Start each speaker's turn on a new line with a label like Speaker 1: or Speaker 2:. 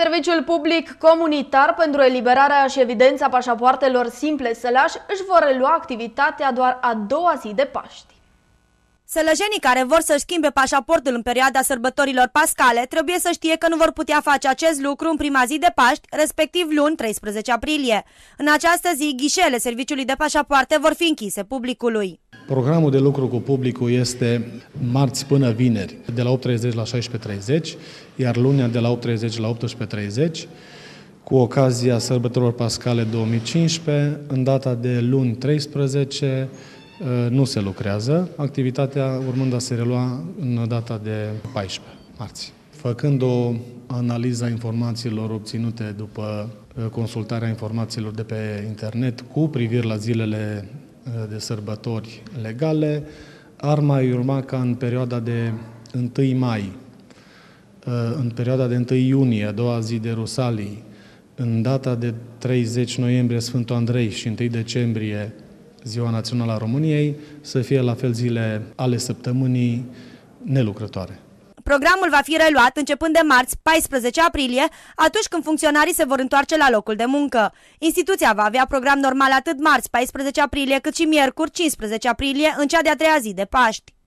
Speaker 1: Serviciul public comunitar pentru eliberarea și evidența pașapoartelor simple sălași își vor relua activitatea doar a doua zi de Paști. Sălăjenii care vor să-și schimbe pașaportul în perioada sărbătorilor pascale trebuie să știe că nu vor putea face acest lucru în prima zi de Paști, respectiv luni 13 aprilie. În această zi, ghișele Serviciului de Pașapoarte vor fi închise publicului.
Speaker 2: Programul de lucru cu publicul este marți până vineri, de la 8.30 la 16.30, iar lunea de la 8.30 la 18.30, cu ocazia sărbătorilor pascale 2015, în data de luni 13, uh, nu se lucrează, activitatea urmând a se relua în data de 14 marți. Făcând o analiză a informațiilor obținute după uh, consultarea informațiilor de pe internet cu privire la zilele Eh, de sărbători legale, ar mai urma ca în perioada de 1 mai, eh, în perioada de 1 iunie, a doua zi de Rusalii, în data de 30 noiembrie Sfântul Andrei și 1 decembrie Ziua Națională a României, să fie la fel zile ale săptămânii nelucrătoare.
Speaker 1: Programul va fi reluat începând de marți, 14 aprilie, atunci când funcționarii se vor întoarce la locul de muncă. Instituția va avea program normal atât marți, 14 aprilie, cât și miercuri, 15 aprilie, în cea de-a treia zi de Paști.